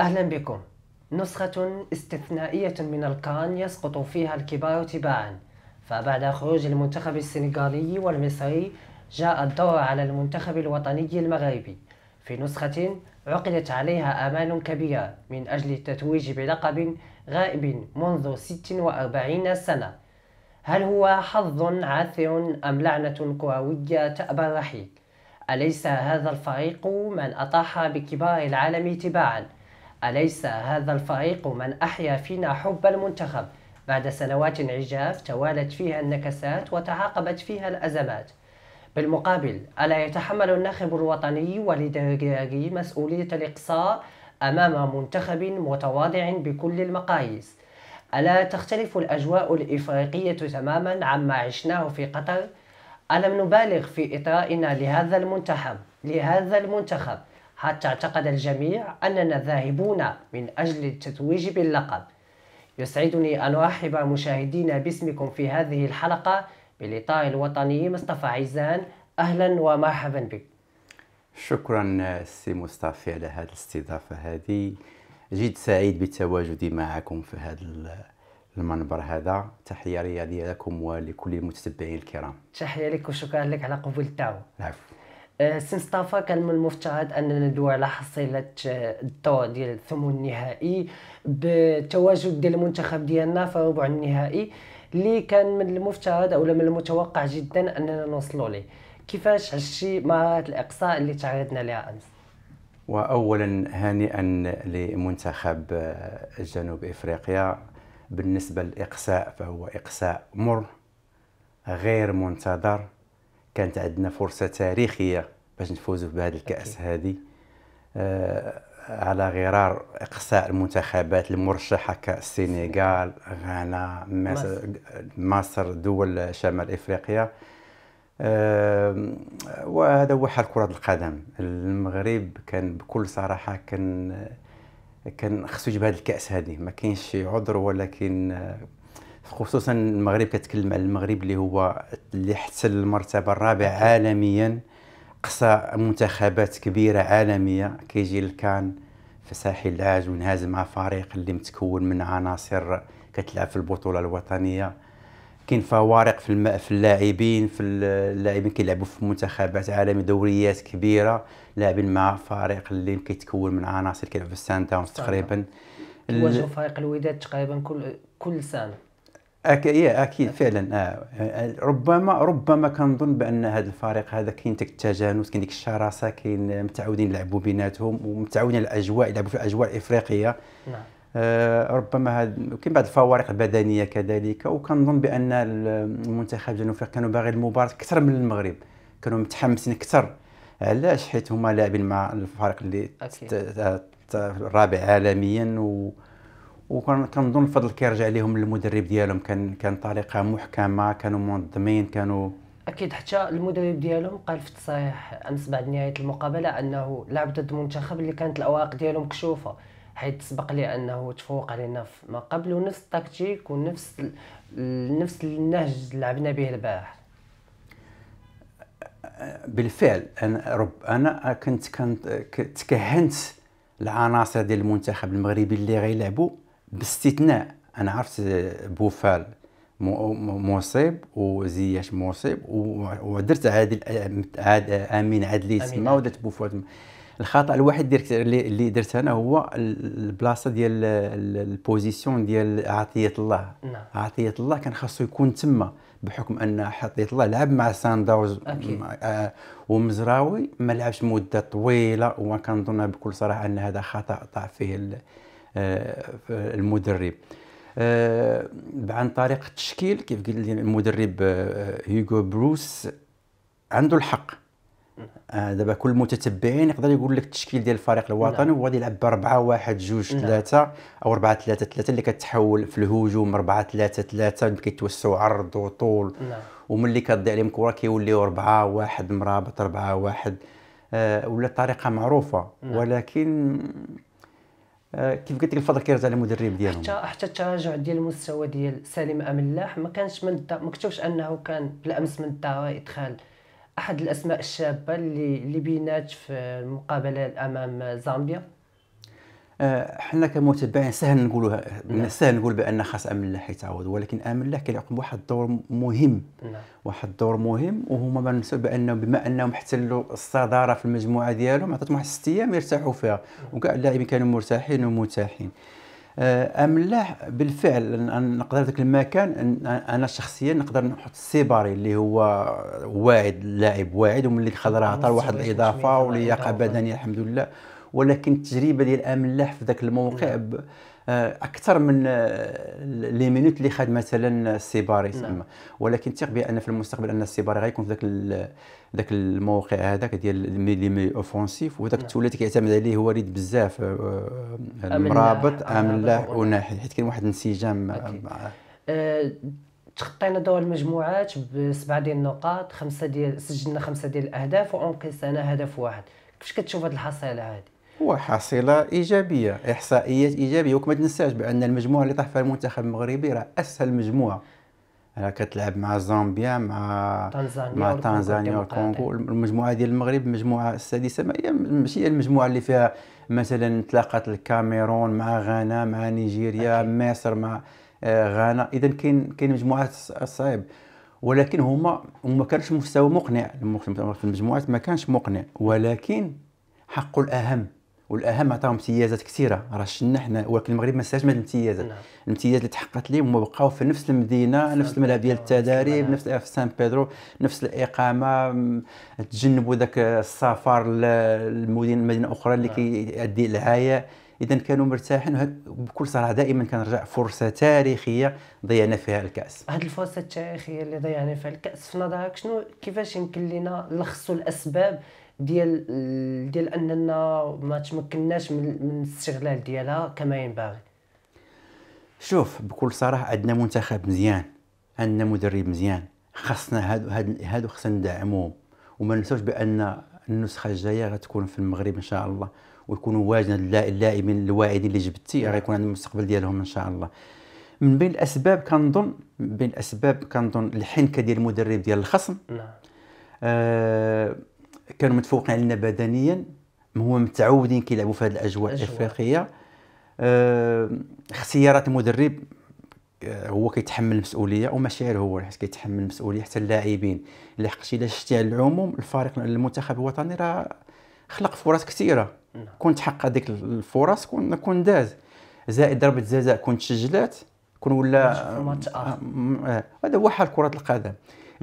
أهلا بكم نسخة استثنائية من الكان يسقط فيها الكبار تباعا فبعد خروج المنتخب السنغالي والمصري جاء الدور على المنتخب الوطني المغربي في نسخة عقدت عليها آمال كبيرة من أجل التتويج بلقب غائب منذ 46 سنة هل هو حظ عاثر أم لعنة كروية تأبى الرحيل؟ أليس هذا الفريق من أطاح بكبار العالم تباعا أليس هذا الفريق من أحيا فينا حب المنتخب بعد سنوات عجاف توالت فيها النكسات وتعاقبت فيها الأزمات بالمقابل ألا يتحمل الناخب الوطني وليد الرياضي مسؤولية الإقصاء أمام منتخب متواضع بكل المقاييس ألا تختلف الأجواء الإفريقية تماما عما عشناه في قطر ألم نبالغ في إطرائنا لهذا المنتخب لهذا المنتخب حتى اعتقد الجميع أننا ذاهبون من أجل التتويج باللقب يسعدني أن أرحب مشاهدينا باسمكم في هذه الحلقة بالإطار الوطني مصطفى عيزان أهلا ومرحبا بك شكرا سي مصطفى على هذه الاستضافة هذه جد سعيد بتواجدي معكم في هذا المنبر هذا تحيه رياضيه لكم ولكل المتتبعين الكرام تحيه لك وشكرا لك على قبول الدعوه العفو أه، سي مصطفى كان من المفترض اننا ندوي على حصيله أه، الدور ديال الثمن النهائي بالتواجد ديال المنتخب ديالنا في ربع النهائي اللي كان من المفترض او من المتوقع جدا اننا نوصلوا ليه كيفاش عشتي مهارات الاقصاء اللي تعرضنا لها امس واولا هانئا لمنتخب أه، جنوب افريقيا بالنسبة للإقساء فهو إقساء مر غير منتظر كانت عندنا فرصة تاريخية باش نفوزوا بهذا الكأس هذه آه على غرار إقساء المنتخبات المرشحة كالسنغال غانا مصر, مصر دول شمال إفريقيا أه وهذا هو حال كرة القدم المغرب كان بكل صراحة كان كان خصو يجيب هذه الكاس هذه ما كاينش شي عذر ولكن آه، خصوصا المغرب كتكلم على المغرب اللي هو اللي حتى المرتبه الرابعه عالميا قصى منتخبات كبيره عالميه كيجي لكان في ساحل العاج وينهزم مع فريق اللي متكون من عناصر كتلعب في البطوله الوطنيه كاين فوارق في الم... في اللاعبين في اللاعبين كيلعبوا في منتخبات عالميه دوريات كبيره لاعبين مع فريق اللي كيتكون من عناصر كيلعبوا في السان داونز تقريبا واجهوا فريق الوداد تقريبا كل كل سنه أك... يا إيه، اكيد فعلا آه. ربما ربما كنظن بان هذا الفريق هذا كاين ديك التجانس كاين ديك الشراسه كاين متعودين يلعبوا بيناتهم ومتعودين على الاجواء يلعبوا في الاجواء الافريقيه نعم آه، ربما كاين بعض الفوارق البدنيه كذلك وكنظن بان المنتخب جنوب افريقيا كانوا باغي المباراه اكثر من المغرب كانوا متحمسين اكثر علاش حيت هما لاعبين مع الفريق اللي الرابع عالميا و وكنظن الفضل كيرجع لهم المدرب ديالهم كان كان طريقه محكمه كانوا منظمين كانوا اكيد حتى المدرب ديالهم قال في التصريح امس بعد نهايه المقابله انه لعب ضد منتخب اللي كانت الاوراق ديالهم مكشوفه حيت سبق لي انه تفوق علينا ما قبل ونفس التكتيك ونفس نفس النهج اللي لعبنا به البارح بالفعل انا رب انا كنت كنت تكهنت العناصر ديال المنتخب المغربي اللي غيلعبوا باستثناء انا عرفت بوفال مصيب وزياش مصيب ودرت عادل عاد امين عدلي تما ودرت بوفال الخطا الوحيد اللي درت انا هو البلاصه ديال البوزيسيون ديال عطيه الله نعم. عطيه الله كان خاصو يكون تما بحكم ان عطيه الله لعب مع سان داوز آه، ومزراوي ما لعبش مده طويله وكنظن بكل صراحه ان هذا خطا طاع فيه آه، المدرب آه، عن طريق التشكيل كيف قال المدرب هيغو بروس عنده الحق آه، دابا كل متتبعين يقدر يقول لك التشكيل ديال الفريق الوطني نعم. وغادي يلعب ب 4 1 2 3 او 4 3 3 اللي كتحول في الهجوم 4 3 3 كيتوسعوا عرض وطول نعم. وملي كضيع عليهم كره كيوليو 4 1 مرابط 4 1 آه ولا طريقه معروفه نعم. ولكن آه، كيف قلت لك الفضل كيرجع للمدرب المدرب ديالهم حتى حتى التراجع ديال المستوى ديال سالم املاح ما كانش من ما كتبش انه كان بالامس من الدعوه ادخال احد الاسماء الشابه اللي اللي بينات في المقابله امام زامبيا آه، حنا كمتابعين سهل نقولوها نعم. سهل نقول بان خاص امن الله يتعوض ولكن امن الله كيلعب واحد الدور مهم نعم. واحد الدور مهم وهما ما ننسوا بانهم بما انهم احتلوا الصداره في المجموعه ديالهم عطاتهم واحد ست ايام يرتاحوا فيها نعم. وكاع اللاعبين كانوا مرتاحين ومتاحين آه، ام لا بالفعل نقدر ذاك المكان انا شخصيا نقدر نحط السيباري اللي هو واعد لاعب واعد وملي راه عطى واحد الاضافه ولياقه بدنيه الحمد لله ولكن التجربه ديال املاح في ذاك الموقع نعم. آه، اكثر من آه، لي مينوت اللي خد مثلا السيباري نعم. تما ولكن ثق بان في المستقبل ان السيباري غيكون في ذاك ذاك الموقع هذاك ديال لي مي اوفونسيف وذاك نعم. التولات كيعتمد عليه هو ريد بزاف المرابط آه، املاح وناحي حيت كاين واحد الانسجام تخطينا دور المجموعات بسبعه ديال النقاط خمسه ديال سجلنا خمسه ديال الاهداف وانقصنا هدف واحد كيفاش كتشوف هذه الحصيله هذه وحصيله ايجابيه احصائيات ايجابيه وكما تنساش بان المجموعه اللي طاح فيها المنتخب المغربي راه اسهل مجموعه راه كتلعب مع زامبيا مع تنزانيا مع تنزانيا والكونغو المجموعه ديال المغرب المجموعه السادسه ما هي ماشي المجموعه اللي فيها مثلا تلاقات الكاميرون مع غانا مع نيجيريا أكيد. مصر مع آه، غانا اذا كاين كاين مجموعات صعيب ولكن هما ما كانش مستوى مقنع في المجموعات ما كانش مقنع ولكن حقوا الاهم والاهم عطاهم امتيازات كثيره راه شلنا حنا ولكن المغرب ما ساش من الامتيازات نعم. الامتيازات اللي تحققت لهم هما بقاو في نفس المدينه نفس الملعب ديال التدريب نفس في سان بيدرو نفس الاقامه تجنبوا ذاك السفر للمدينه مدينه اخرى اللي كيؤدي نعم. كيؤدي العياء اذا كانوا مرتاحين بكل صراحه دائما كنرجع فرصه تاريخيه ضيعنا فيها الكاس هذه الفرصه التاريخيه اللي ضيعنا فيها الكاس في نظرك شنو كيفاش يمكن لنا نلخصوا الاسباب ديال ديال اننا ما تمكناش من من الاستغلال ديالها كما ينبغي شوف بكل صراحه عندنا منتخب مزيان عندنا مدرب مزيان خاصنا هادو هادو, هادو خاصنا ندعموهم وما ننساوش بان النسخه الجايه غتكون في المغرب ان شاء الله ويكونوا واجنه اللاعبين الواعدين اللي جبتي نعم. غيكون عندهم المستقبل ديالهم ان شاء الله من بين الاسباب كنظن من بين الاسباب كنظن الحنكه ديال المدرب ديال الخصم نعم آه كانوا متفوقين علينا بدنيا هما متعودين كيلعبوا في هذه الاجواء الافريقيه أه اختيارات المدرب آه، هو كيتحمل المسؤوليه وماشي غير هو حيت كيتحمل المسؤوليه حتى اللاعبين لحقاش الا شتي على العموم الفريق المنتخب الوطني راه خلق فرص كثيره نعم. كون تحقق هذيك الفرص كون كون داز زائد ضربه جزاء كون تسجلات كون ولا آه، آه، هذا هو حال كره القدم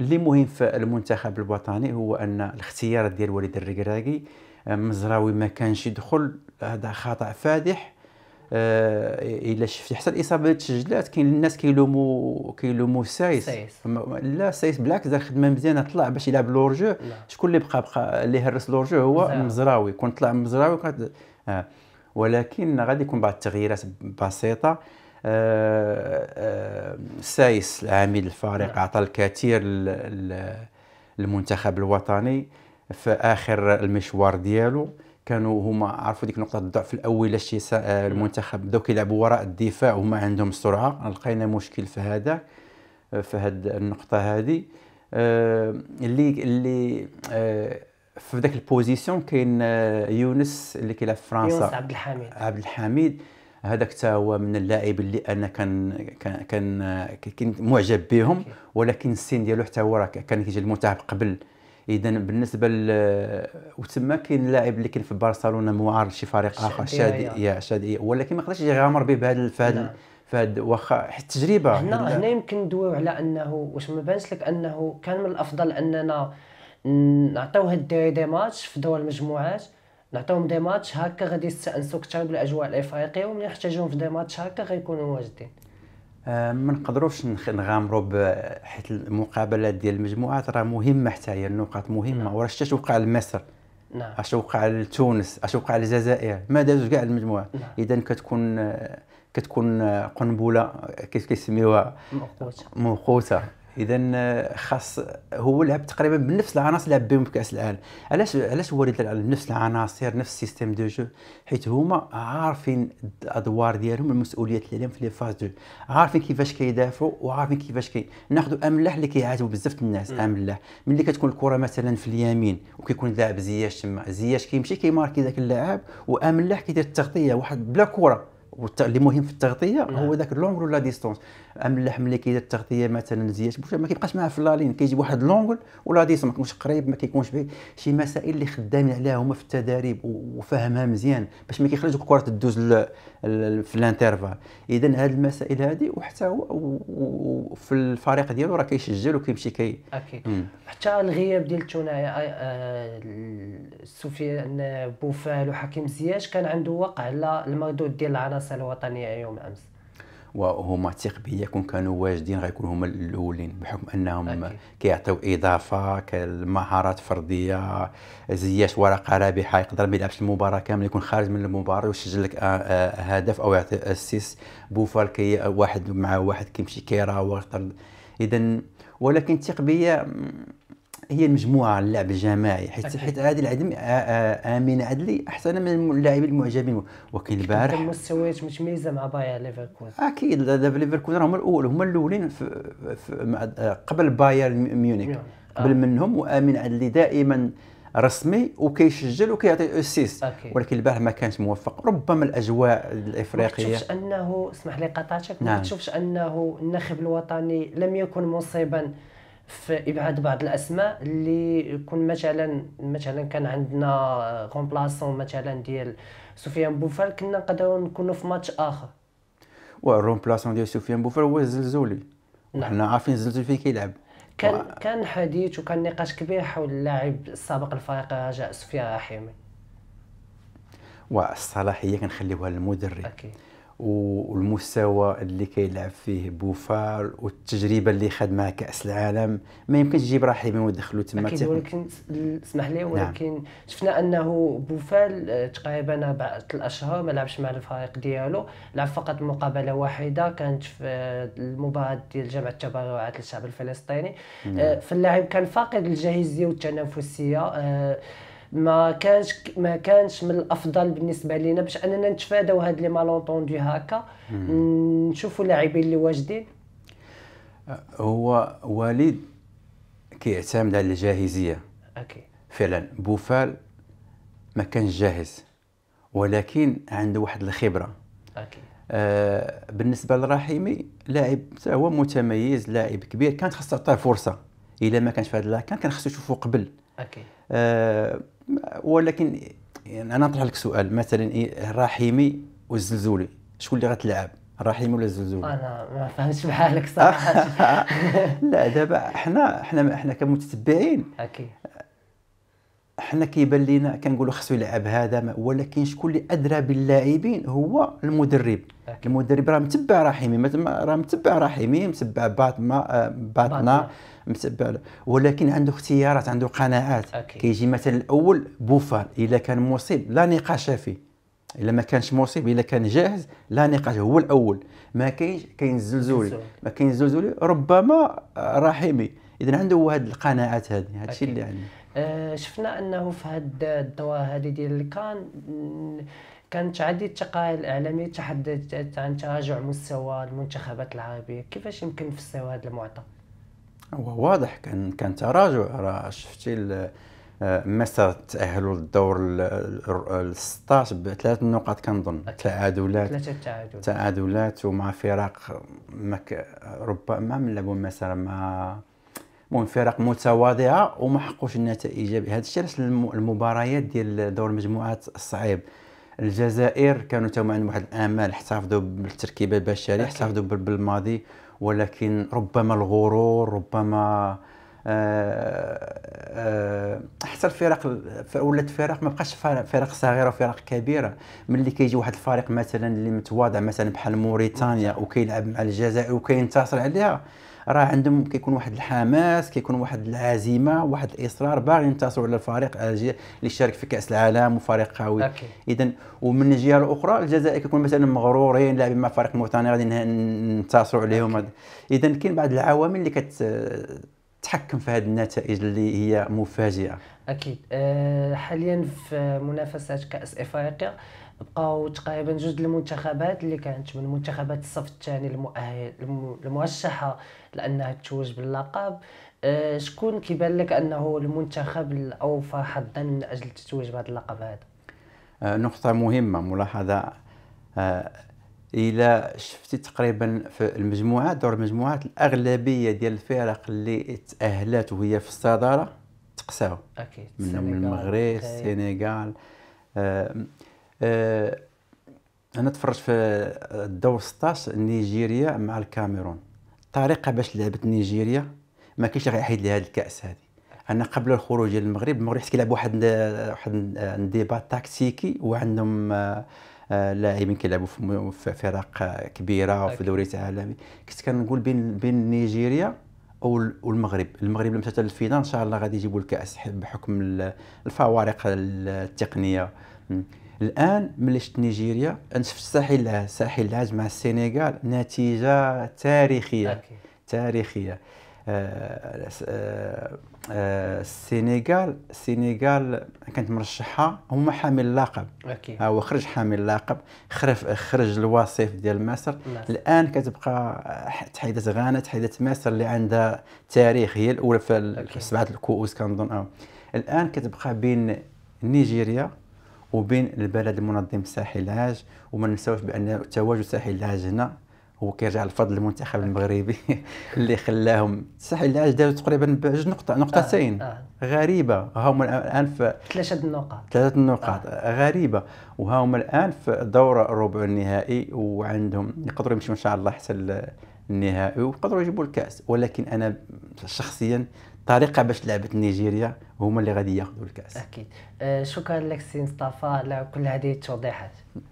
اللي مهم في المنتخب الوطني هو ان الاختيار ديال وليد الركراكي آه، مزراوي ما كانش يدخل هذا خطا فادح آه الا شفتي حتى الاصابه اللي تسجلات كاين الناس كيلوموا كيلوموا سايس لا سايس بالعكس دار خدمه مزيانه طلع باش يلعب لورجو شكون اللي بقى بقى اللي هرس لورجو هو مزراوي كون طلع مزراوي كانت آه ولكن غادي يكون بعض التغييرات بسيطه سايس العميد الفريق نعم. عطى الكثير للمنتخب الوطني في اخر المشوار ديالو كانوا هما عرفوا ديك نقطه الضعف الاولى آه، نعم. المنتخب بداو كيلعبوا وراء الدفاع وما عندهم السرعه لقينا مشكل في هذا آه، في هاد النقطه هذه آه، اللي اللي في ذاك البوزيسيون كاين يونس اللي كيلعب في فرنسا يونس عبد الحميد عبد الحميد هذاك حتى هو من اللاعب اللي انا كان كان كان معجب بهم ولكن السن ديالو حتى هو راه كان كيجي المنتخب قبل اذا بالنسبه ل وتما كاين لاعب اللي كان في برشلونه معار لشي فريق اخر شادي يعني. يا شادي ولكن ما قدرش يغامر به بهذا فهاد فهاد نعم. واخا حيت التجربه هنا هنا يمكن ندويو على انه واش ما بانش لك انه كان من الافضل اننا نعطيو هاد الدراري دي ماتش في دور المجموعات نعطيهم دي ماتش هكا غادي يستانسوا اكثر بالاجواء الافريقيه ومن نحتاجوهم في دي ماتش هكا غيكونوا واجدين آه ما نقدروش نغامروا حيت المقابلات ديال المجموعات راه مهمه حتى هي النقاط مهمه وراه شتا توقع لمصر نعم اش وقع نعم. لتونس اش وقع للجزائر ما دازوش كاع المجموعه نعم. اذا كتكون كتكون قنبله كيف كيسميوها موقوته موقوته اذا آه، خاص هو لعب تقريبا بنفس العناصر اللي لعب بهم بكاس العالم علاش علاش هو اللي بنفس العناصر نفس السيستيم دو جو حيت هما عارفين الادوار ديالهم المسؤوليات اللي عليهم في لي فاز دو عارفين كيفاش كيدافعوا وعارفين كيفاش كي ناخذوا املاح اللي كيعاتبوا بزاف الناس املاح ملي كتكون الكره مثلا في اليمين وكيكون لاعب زياش تما زياش كيمشي كيماركي ذاك اللاعب واملاح كيدير التغطيه واحد بلا كره اللي مهم في التغطيه مم. هو نعم. ذاك لونغل ولا ديستونس ام اللحم اللي كيدير التغطيه مثلا زياد ما كيبقاش معاه في لالين كيجي واحد لونغل ولا ديستونس ما كيكونش قريب ما كيكونش به شي مسائل اللي خدامين عليها هما في التدريب وفاهمها مزيان باش ما كيخرجوك الكره تدوز في الانترفال اذا هاد المسائل هذه وحتى هو في الفريق ديالو راه كيسجل وكيمشي كي اكيد حتى الغياب ديال الثنائي آه، آه، سفيان بوفال وحكيم زياش كان عنده وقع على المردود ديال العناصر الرئاسه الوطنيه يوم امس وهما ثق بيا كون كانوا واجدين غيكونوا هما الاولين بحكم انهم كيعطيو اضافه كالمهارات فرديه زياش ورقه رابحه يقدر ما يلعبش المباراه كامله يكون خارج من المباراه ويسجل لك آه، آه، هدف او يعطي اسيس بوفال كي واحد مع واحد كيمشي كيراوغ اذا ولكن تيق بيا هي المجموعه اللعب الجماعي حيت حيت عادل العدم امين عدلي احسن من اللاعبين المعجبين ولكن البارح مستويات متميزه مع باير ليفركوزن اكيد دابا ليفركوزن هما الاول هما الاولين قبل باير ميونيك قبل آه. منهم وامين عدلي دائما رسمي وكيسجل وكيعطي اسيست ولكن البارح ما كانش موفق ربما الاجواء الافريقيه ما انه اسمح لي قطعتك ما نعم. انه الناخب الوطني لم يكن مصيبا في ابعاد بعض الاسماء اللي يكون مثلا مثلا كان عندنا كومبلاسون مثلا ديال سفيان بوفال كنا نقدروا نكونوا في ماتش اخر والرومبلاسون ديال سفيان بوفال هو الزلزولي نعم. حنا عارفين الزلزولي فين كيلعب كان و... كان حديث وكان نقاش كبير حول اللاعب السابق الفريق الرجاء سفيان رحيمي والصلاحيه كنخليوها للمدرب اكيد والمستوى اللي كيلعب فيه بوفال والتجربه اللي خد مع كاس العالم ما يمكنش تجيب راحلين ودخلو تما اكيد ولكن اسمح لي نعم. ولكن نعم. شفنا انه بوفال آه، تقريبا بعد الاشهر ما لعبش مع الفريق ديالو لعب فقط مقابله واحده كانت في آه، المباراه ديال جامعه التبرعات للشعب الفلسطيني نعم. آه، فاللاعب كان فاقد الجاهزيه والتنافسيه ما كانش ما كانش من الافضل بالنسبه لينا باش اننا نتفاداو هاد لي مالونتوندي هكا نشوفوا اللاعبين اللي واجدين هو وليد كيعتمد على الجاهزيه اوكي فعلا بوفال ما كانش جاهز ولكن عنده واحد الخبره اوكي آه بالنسبه لرحيمي لاعب هو متميز لاعب كبير كانت خاصه تعطيه فرصه الا ما كانش في هذا كان كان خصو يشوفو قبل اوكي آه ولكن يعني انا نطرح لك سؤال مثلا إيه، الرحيمي والزلزولي شكون اللي غتلعب الرحيمي ولا الزلزولي انا ما فهمتش بحالك صراحه لا دابا حنا حنا حنا كمتتبعين اكيد حنا كيبان لينا كنقولوا خصو يلعب هذا ولكن شكون اللي ادرى باللاعبين هو المدرب أكيد. المدرب راه متبع رحيمي راه متبع رحيمي متبع بعض ما بعضنا متبع ولكن عنده اختيارات عنده قناعات كيجي مثلا الاول بوفال الا كان مصيب لا نقاش فيه الا ما كانش مصيب الا كان جاهز لا نقاش هو الاول ما كاينش كاين الزلزولي ما كاين الزلزولي ربما آه، رحيمي اذا عنده هذه القناعات هذه هذا الشيء اللي عندي آه، شفنا انه في هاد الدوره هذه ديال كان كانت عديد التقارير الاعلاميه تحدثت عن تراجع مستوى المنتخبات العربيه كيفاش يمكن نفسروا هذا المعطى هو واضح كان كان تراجع راه شفتي آه، مصر تاهلوا للدور ال 16 بثلاث نقاط كنظن تعادلات ثلاثه تعادلات تعادلات ومع فرق ربما ما لعبوا مثلا مع المهم فرق متواضعه وما حققوش النتائج هذا الشيء علاش المباريات ديال دور المجموعات الصعيب الجزائر كانوا تما عندهم واحد الامال احتفظوا بالتركيبه البشريه احتفظوا بالماضي ولكن ربما الغرور ربما آه، آه، حتى الفرق ولات فرق ما بقاش فرق صغيره وفرق كبيره ملي كيجي واحد الفريق مثلا اللي متواضع مثلا بحال موريتانيا وكيلعب مع الجزائر وكينتصر عليها راه عندهم كيكون واحد الحماس كيكون واحد العزيمه واحد الاصرار باغي ينتصروا على الفريق اللي شارك في كاس العالم وفريق قوي اذا ومن الجهه الاخرى الجزائر كيكون مثلا مغرورين لاعبين مع فريق موريتانيا غادي ننتصروا عليهم اذا كاين بعض العوامل اللي كت تحكم في هذه النتائج اللي هي مفاجئه اكيد أه حاليا في منافسات كاس افريقيا بقاو تقريبا جوج المنتخبات اللي كانت من منتخبات الصف الثاني المؤهل المرشحه لانها تتوج باللقب آه، شكون كيبان لك انه المنتخب الاوفى حظا من اجل تتوج بهذا اللقب هذا آه، نقطة مهمة ملاحظة إلى آه، شفتي تقريبا في المجموعات دور المجموعات الأغلبية ديال الفرق اللي تأهلات وهي في الصدارة تقساو أكيد منهم المغرب السنغال أه انا تفرجت في الدور 16 نيجيريا مع الكاميرون الطريقه باش لعبت نيجيريا ما كاينش اللي لي لها الكاس هذه انا قبل الخروج ديال المغرب المغرب حيت كيلعب واحد واحد ديبا تاكتيكي وعندهم آه، آه، لاعبين كيلعبوا في فرق كبيره وفي دوري عالمي كنت كنقول بين بين نيجيريا والمغرب المغرب لما تتل الفينال ان شاء الله غادي يجيبوا الكاس بحكم الفوارق التقنيه الان ملي شفت نيجيريا نشفت الساحل العاج ساحل العاج مع السنغال نتيجه تاريخيه أكي. تاريخيه آه، آه، آه، السنغال السنغال كانت مرشحه هما حامل اللقب ها هو خرج حامل اللقب خرج الوصيف ديال مصر نعم. الان كتبقى تحيدت غانا تحيدت مصر اللي عندها تاريخ هي الاولى في سبعه الكؤوس كنظن الان كتبقى بين نيجيريا وبين البلد المنظم ساحل العاج وما ننساوش بان تواجد ساحل العاج هنا هو كيرجع لفضل المنتخب المغربي اللي خلاهم ساحل العاج داروا تقريبا بجوج نقطة نقطتين آه. آه. غريبة هما الان في ثلاثة النقاط ثلاثة النقاط آه. غريبة وهما الان في دور ربع النهائي وعندهم يقدروا يمشوا ان شاء الله حتى النهائي ويقدروا يجيبوا الكاس ولكن انا شخصيا طريقه باش لعبت نيجيريا هما اللي غادي ياخذوا الكاس اكيد أه، شكرا لك سي مصطفى على كل هذه التوضيحات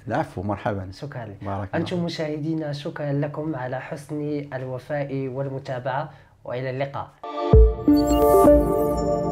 العفو مرحبا شكرا لك بارك انتم مشاهدينا شكرا لكم على حسن الوفاء والمتابعه والى اللقاء